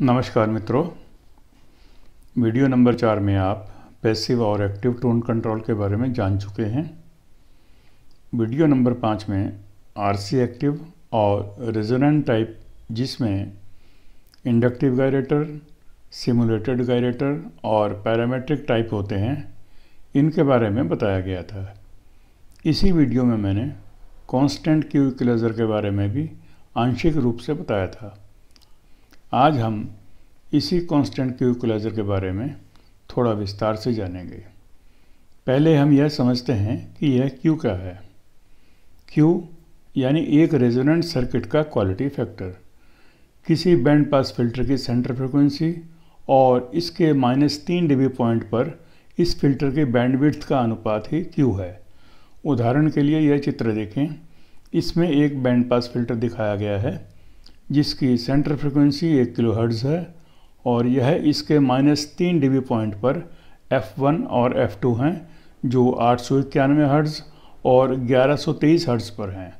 नमस्कार मित्रों video number चार में आप पैसिव और एक्टिव टोन कंट्रोल के बारे में जान चुके हैं वीडियो नंबर पाँच में आरसी एक्टिव और रेजोनेंट टाइप जिसमें इंडक्टिव गायरेटर सिमुलेटेड गायरेटर और पैरामेट्रिक टाइप होते हैं इनके बारे में बताया गया था इसी वीडियो में मैंने कांस्टेंट क्यू क्लेजर के बारे में भी आंशिक रूप से बताया था आज हम इसी कांस्टेंट इक्वलाइजर के बारे में थोड़ा विस्तार से जानेंगे पहले हम यह समझते हैं कि यह क्यू क्या है क्यू यानी एक रेजोनेंट सर्किट का क्वालिटी फैक्टर किसी बैंड पास फिल्टर की सेंटर फ्रिक्वेंसी और इसके माइनस तीन डिबी पॉइंट पर इस फिल्टर के बैंडविड्थ का अनुपात ही क्यू है उदाहरण के लिए यह चित्र देखें इसमें एक बैंड पास फिल्टर दिखाया गया है जिसकी सेंटर फ्रिक्वेंसी एक किलो हर्ट्ज़ है और यह इसके माइनस तीन डी पॉइंट पर F1 और F2 हैं जो आठ सौ इक्यानवे हर्ट्ज़ और ग्यारह सौ तेईस हर्ट्ज़ पर हैं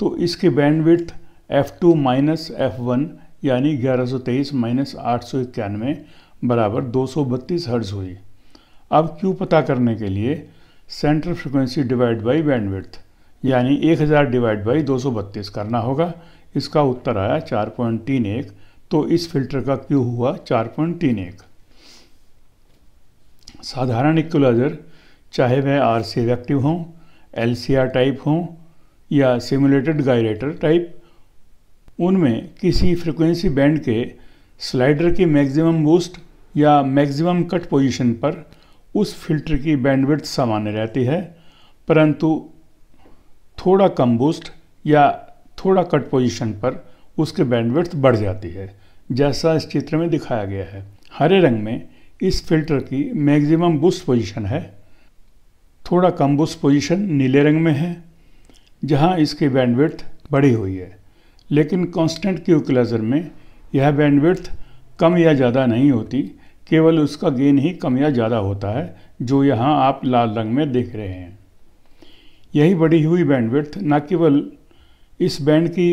तो इसकी bandwidth F two minus F one यानी ग्यारह सौ तेईस माइनस आठ सौ इक्यानवे बराबर दो सौ बत्तीस हर्ज़ हुई अब क्यों पता करने के लिए central frequency divide by bandwidth यानी एक हज़ार डिवाइड बाई दो सौ बत्तीस करना होगा इसका उत्तर आया चार पॉइंट तीन एक तो इस फिल्टर का क्यू हुआ चार पॉइंट तीन एक साधारण इक्वलाइजर चाहे वह आर सी एक्टिव हों एल सी आर टाइप हों या सिमुलेटेड गायरेटर टाइप उनमें किसी फ्रिक्वेंसी बैंड के स्लाइडर की मैक्सिमम बूस्ट या मैक्सिमम कट पोजीशन पर उस फिल्टर की बैंडविड्थ सामान्य रहती है परंतु थोड़ा कम बूस्ट या थोड़ा कट पोजीशन पर उसके बैंडविड्थ बढ़ जाती है जैसा इस चित्र में दिखाया गया है हरे रंग में इस फिल्टर की मैक्सिमम बुस्ट पोजीशन है थोड़ा कम बुस्ट पोजीशन नीले रंग में है जहां इसकी बैंडविड्थ बढ़ी हुई है लेकिन कांस्टेंट क्यूकुलेजर में यह बैंडविड्थ कम या ज़्यादा नहीं होती केवल उसका गेन ही कम या ज़्यादा होता है जो यहाँ आप लाल रंग में देख रहे हैं यही बढ़ी हुई बैंडविड्थ न केवल इस बैंड की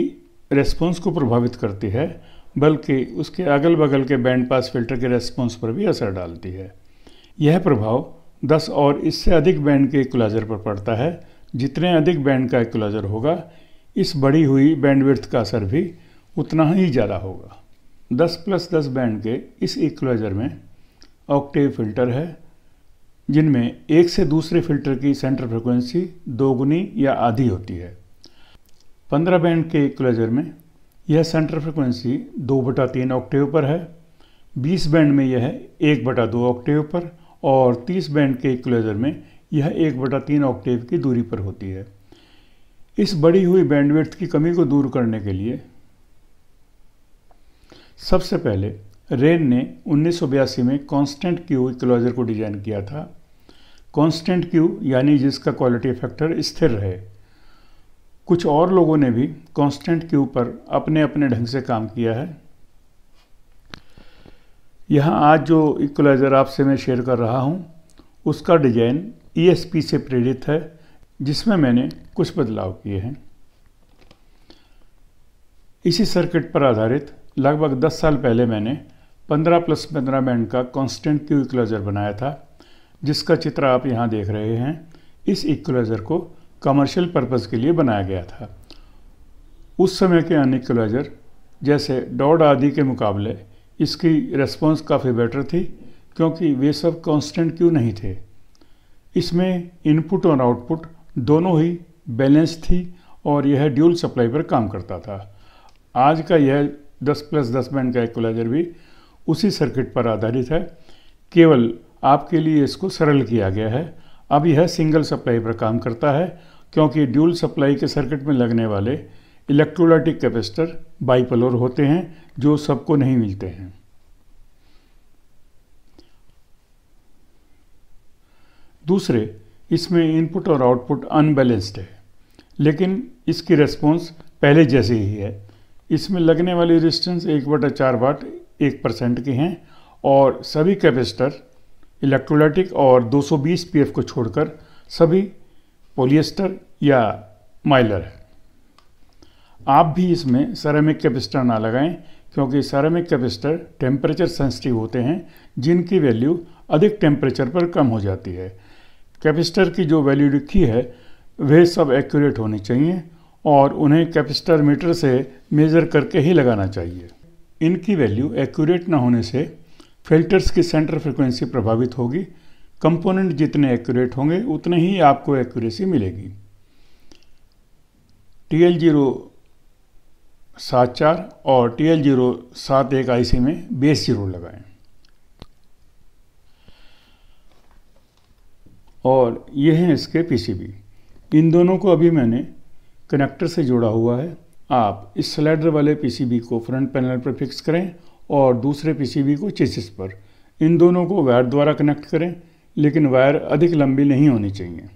रेस्पॉन्स को प्रभावित करती है बल्कि उसके अगल बगल के बैंड पास फिल्टर के रेस्पॉन्स पर भी असर डालती है यह प्रभाव 10 और इससे अधिक बैंड के इक्वलाइजर पर पड़ता है जितने अधिक बैंड का इक्वलाइजर होगा इस बढ़ी हुई बैंडविड्थ का असर भी उतना ही ज़्यादा होगा 10 प्लस दस बैंड के इस इक्वलाइजर में ऑक्टेव फिल्टर है जिनमें एक से दूसरे फिल्टर की सेंटर फ्रिक्वेंसी दोगुनी या आधी होती है पंद्रह बैंड के इक्वलाइजर में यह सेंटर फ्रिक्वेंसी दो बटा तीन ऑक्टेव पर है बीस बैंड में यह एक बटा दो ऑक्टेव पर और तीस बैंड के इक्वलाइजर में यह एक बटा तीन ऑक्टेव की दूरी पर होती है इस बढ़ी हुई बैंडविड्थ की कमी को दूर करने के लिए सबसे पहले रेन ने उन्नीस में कांस्टेंट क्यू इक्वलाइजर को डिजाइन किया था कांस्टेंट क्यू यानी जिसका क्वालिटी फैक्टर स्थिर रहे कुछ और लोगों ने भी कांस्टेंट के ऊपर अपने अपने ढंग से काम किया है यहाँ आज जो इक्वलाइज़र आपसे मैं शेयर कर रहा हूँ उसका डिजाइन ई e से प्रेरित है जिसमें मैंने कुछ बदलाव किए हैं इसी सर्किट पर आधारित लगभग 10 साल पहले मैंने 15 प्लस 15 बैंड का कांस्टेंट क्यू इक्वलाइज़र बनाया था जिसका चित्र आप यहाँ देख रहे हैं इस इक्वलाइज़र को कमर्शियल पर्पस के लिए बनाया गया था उस समय के अनेक क्लोजर जैसे डॉड आदि के मुकाबले इसकी रेस्पॉन्स काफ़ी बेटर थी क्योंकि वे सब कांस्टेंट क्यों नहीं थे इसमें इनपुट और आउटपुट दोनों ही बैलेंस थी और यह ड्यूल सप्लाई पर काम करता था आज का यह 10 प्लस 10 बैंड का इक्वलाइजर भी उसी सर्किट पर आधारित है केवल आपके लिए इसको सरल किया गया है अब यह सिंगल सप्लाई पर काम करता है क्योंकि ड्यूल सप्लाई के सर्किट में लगने वाले इलेक्ट्रोलाइटिक कैपेसिटर बाइपोलर होते हैं जो सबको नहीं मिलते हैं दूसरे इसमें इनपुट और आउटपुट अनबैलेंस्ड है लेकिन इसकी रेस्पॉन्स पहले जैसे ही है इसमें लगने वाली रेजिस्टेंस एक बटा चार वाट एक परसेंट के हैं और सभी कैपेसिटर इलेक्ट्रोलाइटिक और 220 पीएफ को छोड़कर सभी पोलिएस्टर या माइलर है आप भी इसमें सेरेमिक कैपेसिटर ना लगाएं क्योंकि सरेमिक कैपेसिटर टेम्परेचर सेंसिटिव होते हैं जिनकी वैल्यू अधिक टेम्परेचर पर कम हो जाती है कैपेसिटर की जो वैल्यू लिखी है वे सब एक्यूरेट होनी चाहिए और उन्हें कैपेसिटर मीटर से मेज़र करके ही लगाना चाहिए इनकी वैल्यू एक्यूरेट ना होने से फिल्टर्स की सेंटर फ्रिक्वेंसी प्रभावित होगी कंपोनेंट जितने एक्यूरेट होंगे उतने ही आपको एक्यूरेसी मिलेगी टी एल जीरो सात चार और टी एल जीरो सात एक आई में बेस जीरो लगाएं और ये हैं इसके पीसीबी इन दोनों को अभी मैंने कनेक्टर से जोड़ा हुआ है आप इस स्लाइडर वाले पीसीबी को फ्रंट पैनल पर फिक्स करें और दूसरे पीसीबी को चेसिस पर इन दोनों को वायर द्वारा कनेक्ट करें लेकिन वायर अधिक लंबी नहीं होनी चाहिए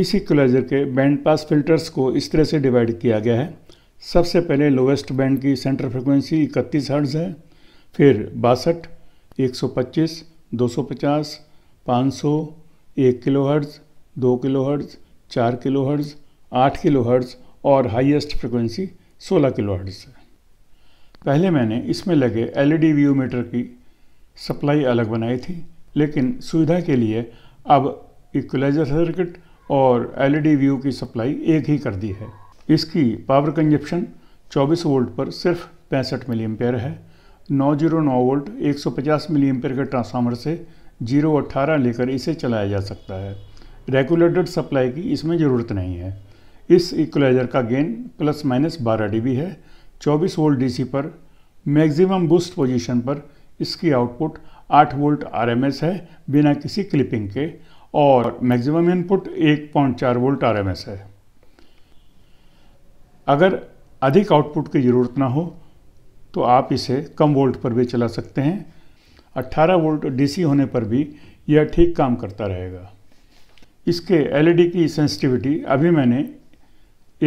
इस इक्वलाइजर के बैंड पास फिल्टर्स को इस तरह से डिवाइड किया गया है सबसे पहले लोवेस्ट बैंड की सेंटर फ्रिक्वेंसी इकतीस हर्ट्ज़ है फिर बासठ 125, 250, 500, 1 kilohertz 2 kilohertz 4 kilohertz 8 kilohertz और हाईएस्ट फ्रिक्वेंसी 16 किलो हर्ट्ज़ है पहले मैंने इसमें लगे एलईडी व्यू मीटर की सप्लाई अलग बनाई थी लेकिन सुविधा के लिए अब इक्वलाइजर सर्किट और एलईडी व्यू e की सप्लाई एक ही कर दी है इसकी पावर कंजप्शन 24 वोल्ट पर सिर्फ पैंसठ मिली एम्पेयर है 909 वोल्ट 150 मिली एम्पेयर के ट्रांसफार्मर से 018 लेकर इसे चलाया जा सकता है रेगुलेटेड सप्लाई की इसमें ज़रूरत नहीं है इस इक्वलाइजर का गेन प्लस माइनस बारह डीबी है 24 वोल्ट डीसी पर मैक्सिमम बूस्ट पोजीशन पर इसकी आउटपुट 8 वोल्ट आरएमएस है बिना किसी क्लिपिंग के और मैक्सिमम इनपुट 1.4 वोल्ट आरएमएस है अगर अधिक आउटपुट की ज़रूरत ना हो तो आप इसे कम वोल्ट पर भी चला सकते हैं 18 वोल्ट डीसी होने पर भी यह ठीक काम करता रहेगा इसके एलईडी e की सेंसिटिविटी अभी मैंने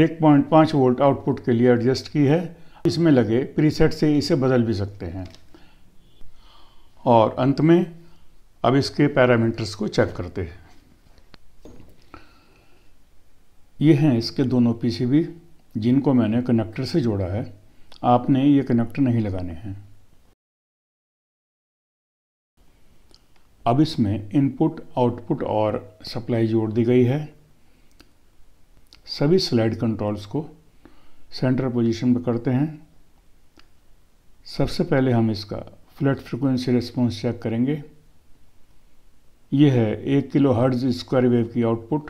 1.5 वोल्ट आउटपुट के लिए एडजस्ट की है इसमें लगे प्रीसेट से इसे बदल भी सकते हैं और अंत में अब इसके पैरामीटर्स को चेक करते हैं ये हैं इसके दोनों पीसीबी जिनको मैंने कनेक्टर से जोड़ा है आपने ये कनेक्टर नहीं लगाने हैं अब इसमें इनपुट आउटपुट और सप्लाई जोड़ दी गई है सभी स्लाइड कंट्रोल्स को सेंटर पोजीशन पर करते हैं सबसे पहले हम इसका फ्लैट फ्रिक्वेंसी रिस्पॉन्स चेक करेंगे यह है एक किलो हर्ज स्क्वायर वेव की आउटपुट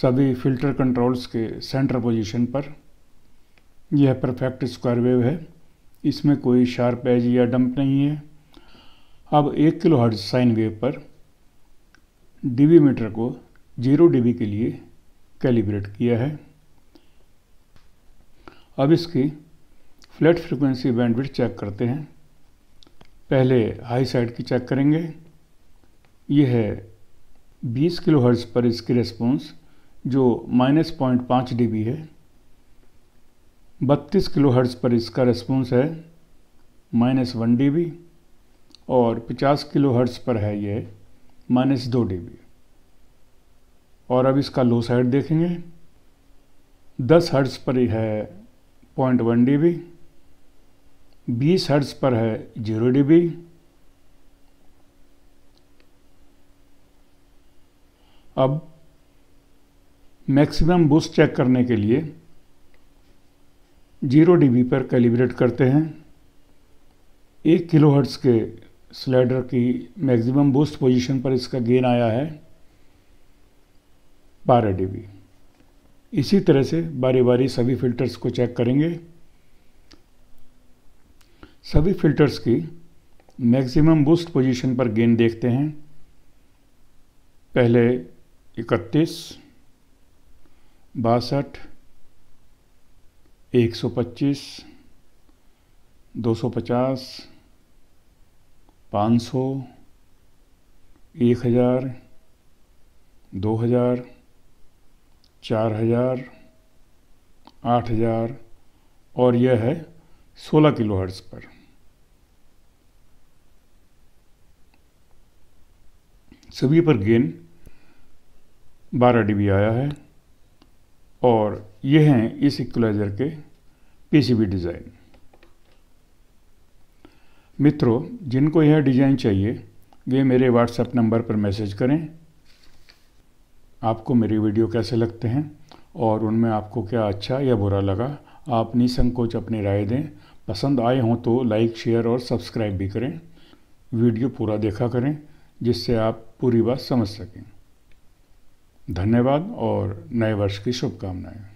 सभी फिल्टर कंट्रोल्स के सेंटर पोजीशन पर यह परफेक्ट स्क्वायर वेव है इसमें कोई शार्प एज या डंप नहीं है अब एक किलो हर्ज साइन वेव पर डीबी मीटर को जीरो डीबी के लिए कैलिब्रेट किया है अब इसकी फ्लैट फ्रिक्वेंसी बैंडविड्थ चेक करते हैं पहले हाई साइड की चेक करेंगे यह है 20 किलो हर्ट्ज़ पर इसकी रिस्पॉन्स जो माइनस पॉइंट पाँच डी है 32 किलो हर्ट्ज़ पर इसका रिस्पॉन्स है माइनस वन डी और 50 किलो हर्ट्ज़ पर है यह माइनस दो डी और अब इसका लो साइड देखेंगे दस हर्ट्स पर ही है पॉइंट वन डी बी बीस हर्ट्स पर है जीरो डी बी अब मैक्सिमम बूस्ट चेक करने के लिए जीरो डी पर कैलिब्रेट करते हैं एक किलो हर्ट्स के स्लाइडर की मैक्सिमम बूस्ट पोजीशन पर इसका गेन आया है बारह डीबी इसी तरह से बारी बारी सभी फिल्टर्स को चेक करेंगे सभी फिल्टर्स की मैक्सिमम बूस्ट पोजीशन पर गेन देखते हैं पहले इकतीस बासठ एक सौ पच्चीस दो सौ पचास पाँच सौ एक हज़ार दो हज़ार चार हज़ार आठ हज़ार और यह है सोलह किलो हर्ट्स पर सभी पर गेन 12 डीबी आया है और ये हैं इस इक्वलाइज़र के पीसीबी डिज़ाइन मित्रों जिनको यह डिज़ाइन चाहिए वे मेरे व्हाट्सएप नंबर पर मैसेज करें आपको मेरी वीडियो कैसे लगते हैं और उनमें आपको क्या अच्छा या बुरा लगा आप निसंकोच अपनी राय दें पसंद आए हों तो लाइक शेयर और सब्सक्राइब भी करें वीडियो पूरा देखा करें जिससे आप पूरी बात समझ सकें धन्यवाद और नए वर्ष की शुभकामनाएं